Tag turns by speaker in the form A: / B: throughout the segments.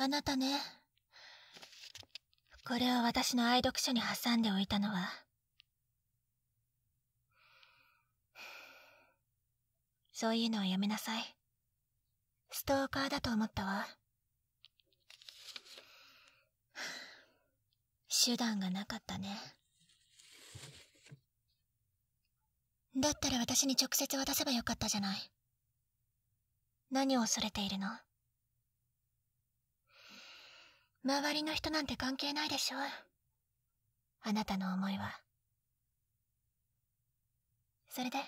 A: あなたね。これを私の愛読書に挟んでおいたのは、そういうのはやめなさい。ストーカーだと思ったわ。手段がなかったね。だったら私に直接渡せばよかったじゃない。何を恐れているの周りの人なんて関係ないでしょあなたの思いはそれで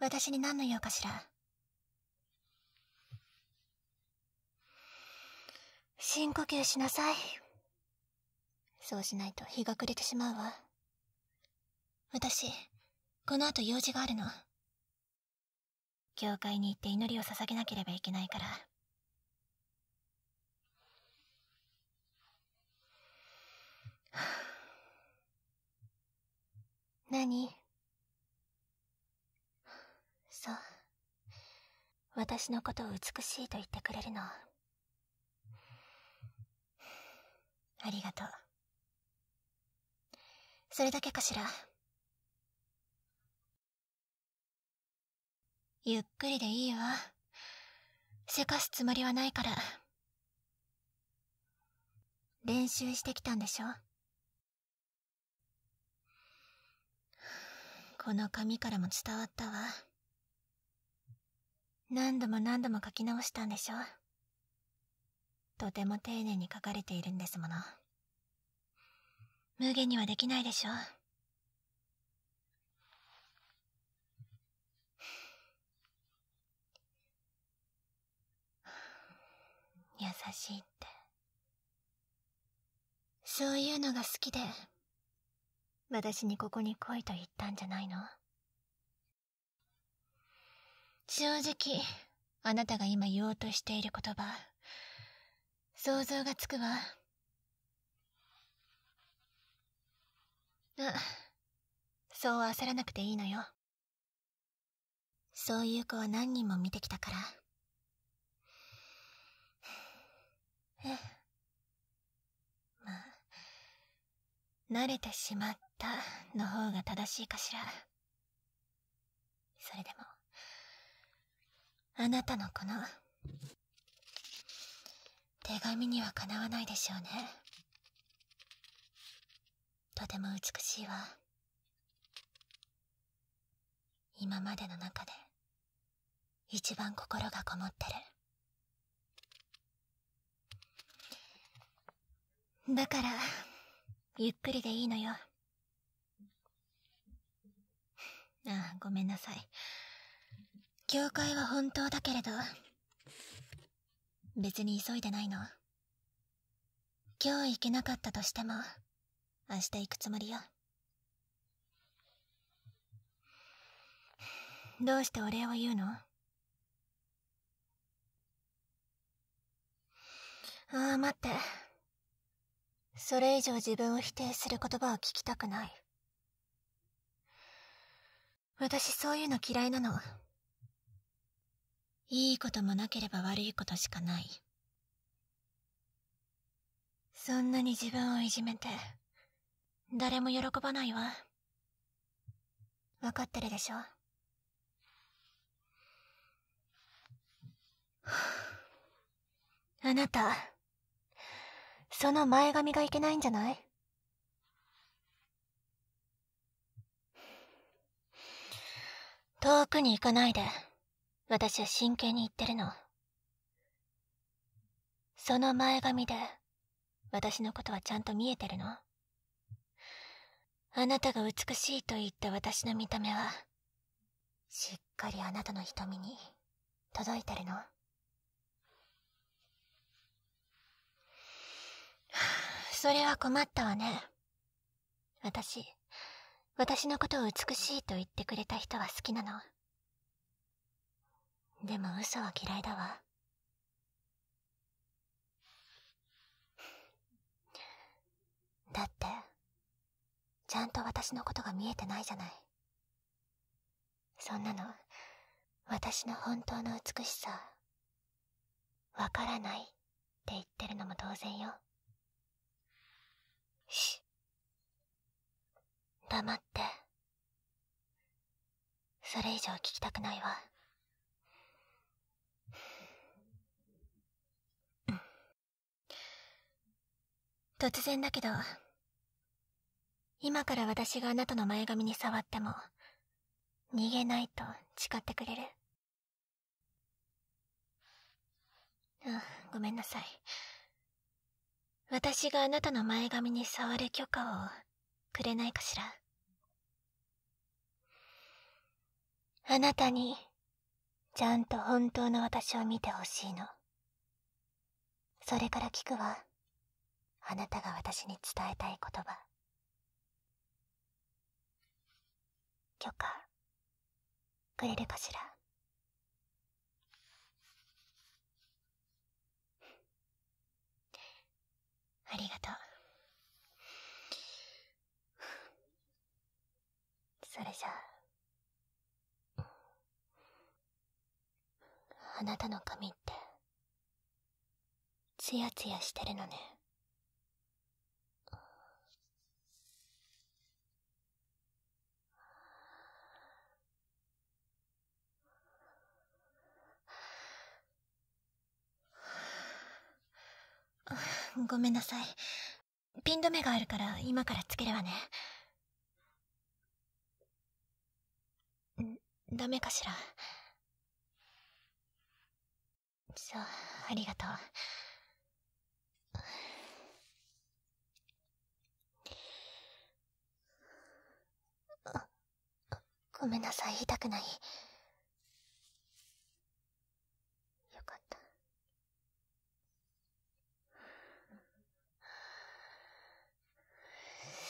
A: 私に何の用かしら深呼吸しなさいそうしないと日が暮れてしまうわ私この後用事があるの教会に行って祈りを捧げなければいけないから何そう。私のことを美しいと言ってくれるの。ありがとう。それだけかしら。ゆっくりでいいわ。せかすつもりはないから。練習してきたんでしょこの紙からも伝わったわ何度も何度も書き直したんでしょとても丁寧に書かれているんですもの無限にはできないでしょ優しいってそういうのが好きで私にここに来いと言ったんじゃないの正直、あなたが今言おうとしている言葉、想像がつくわ。あ、そう焦らなくていいのよ。そういう子は何人も見てきたから。え、まあ、慣れてしまっったの方が正しいかしらそれでもあなたのこの手紙にはかなわないでしょうねとても美しいわ今までの中で一番心がこもってるだからゆっくりでいいのよああ、ごめんなさい。教会は本当だけれど、別に急いでないの。今日行けなかったとしても、明日行くつもりよ。どうしてお礼を言うのああ、待って。それ以上自分を否定する言葉は聞きたくない。私そういうの嫌いなの。いいこともなければ悪いことしかない。そんなに自分をいじめて、誰も喜ばないわ。分かってるでしょ あなた、その前髪がいけないんじゃない遠くに行かないで。私は真剣に言ってるの。その前髪で、私のことはちゃんと見えてるのあなたが美しいと言った私の見た目は、しっかりあなたの瞳に届いてるの。それは困ったわね。私。私のことを美しいと言ってくれた人は好きなの。でも嘘は嫌いだわ。だって、ちゃんと私のことが見えてないじゃない。そんなの、私の本当の美しさ、わからないって言ってるのも当然よ。し。黙って
B: それ以上聞きたくないわ
A: 突然だけど今から私があなたの前髪に触っても逃げないと誓ってくれるあごめんなさい私があなたの前髪に触る許可をくれないかしらあなたにちゃんと本当の私を見てほしいのそれから聞くわあなたが私に伝えたい言葉
B: 許可くれるかしらありがとう。それじゃあ
A: あなたの髪ってツヤツヤしてるのねごめんなさい。ピン止めがあるから今からつけるわね。ダメかしらそうありがとう
B: ごめんなさい痛くないよかった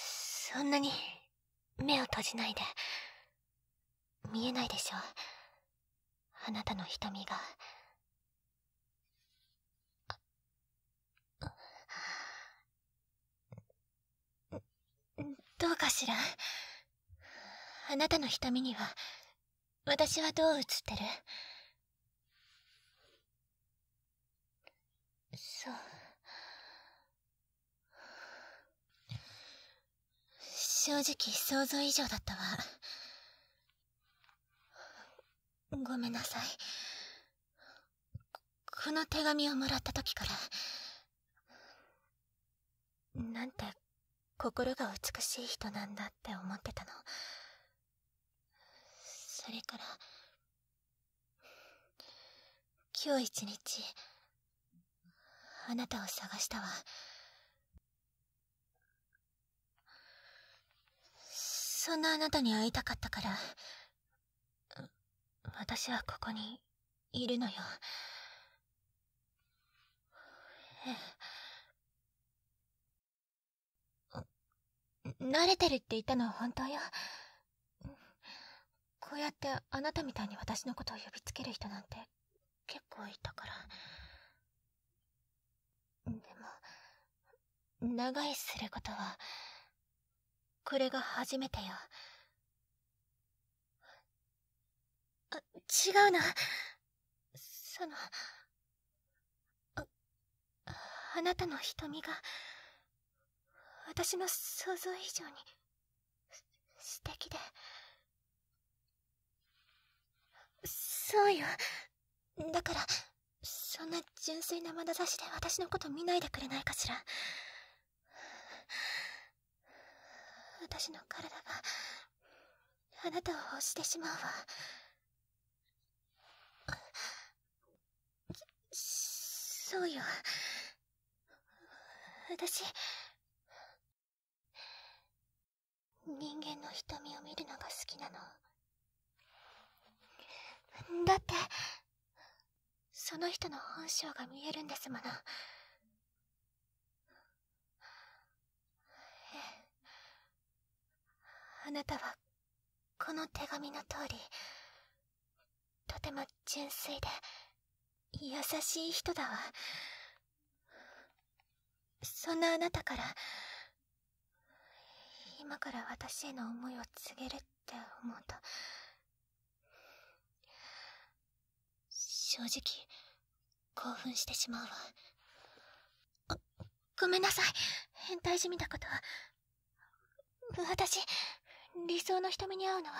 A: そんなに目を閉じないで。見えないでしょあなたの瞳がどうかしらあなたの瞳には私はどう映ってるそう正直想像以上だったわごめんなさい。この手紙をもらった時から、なんて心が美しい人なんだって思ってたの。それから、今日一日、あなたを探したわ。そんなあなたに会いたかったから、私はここにいるのよ慣れてるって言ったのは本当よこうやってあなたみたいに私のことを呼びつける人なんて結構いたからでも長居することはこれが初めてよ違うな。その、あ、あなたの瞳が、私の想像以上に、素敵で。そうよ。だから、そんな純粋な眼差しで私のこと見ないでくれないかしら。私の体があなたを欲してしまうわ。そうよ私人間の瞳を見るのが好きなのだってその人の本性が見えるんですものあなたはこの手紙の通りとても純粋で優しい人だわそんなあなたから今から私への思いを告げるって思うと正直興奮してしまうわごめんなさい変態じみたこと私理想の瞳に会うのは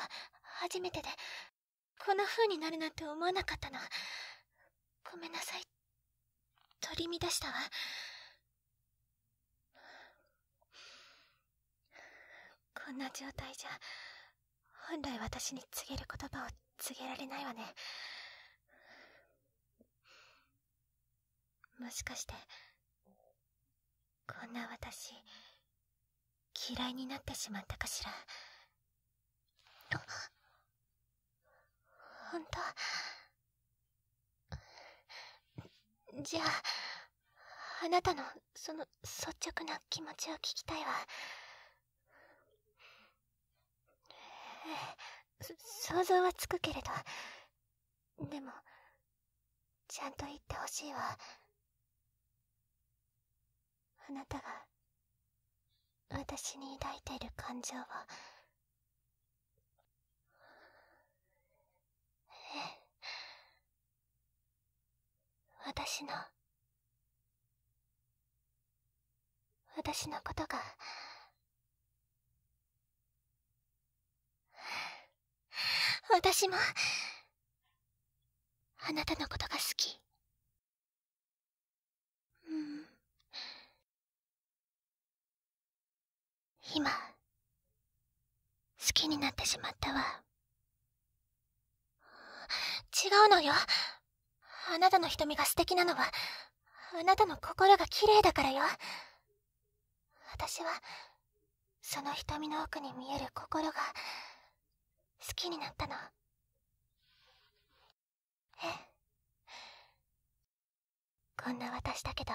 A: 初めてでこんな風になるなんて思わなかったのごめんなさい取り乱したわこんな状態じゃ本来私に告げる言葉を告げられないわねもしかしてこんな私嫌いになってしまったかしら本当じゃあ、あなたの、その、率直な気持ちを聞きたいわ。え想像はつくけれど、でも、ちゃんと言ってほしいわ。あなたが、私に抱いている感情を、
B: 私の私のことが私もあなたのことが好きうん今好きに
A: なってしまったわ違うのよあなたの瞳が素敵なのは、あなたの心が綺麗だからよ。私は、その瞳の奥に見える心が、好きになったの。ええ。
B: こんな私だけど、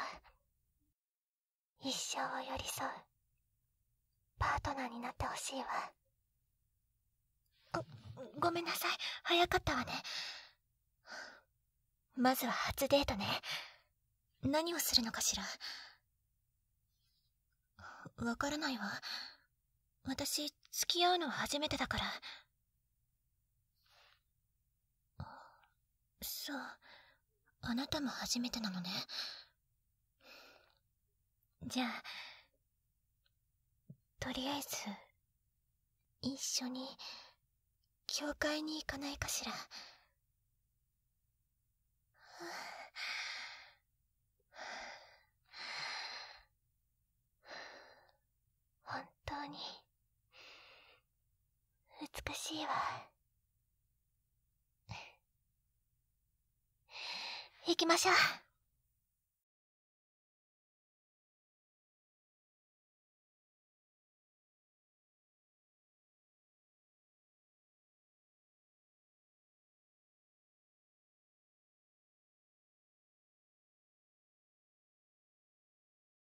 A: 一生を寄り添う、パートナーになってほしいわ。ご、ごめんなさい。早かったわね。まずは初デートね。何をするのかしら。わからないわ。私、付き合うのは初めてだから。そう。あなたも初めてなのね。じゃあ、とりあえず、一緒
B: に、教会に行かないかしら。当に美しいわ行きましょう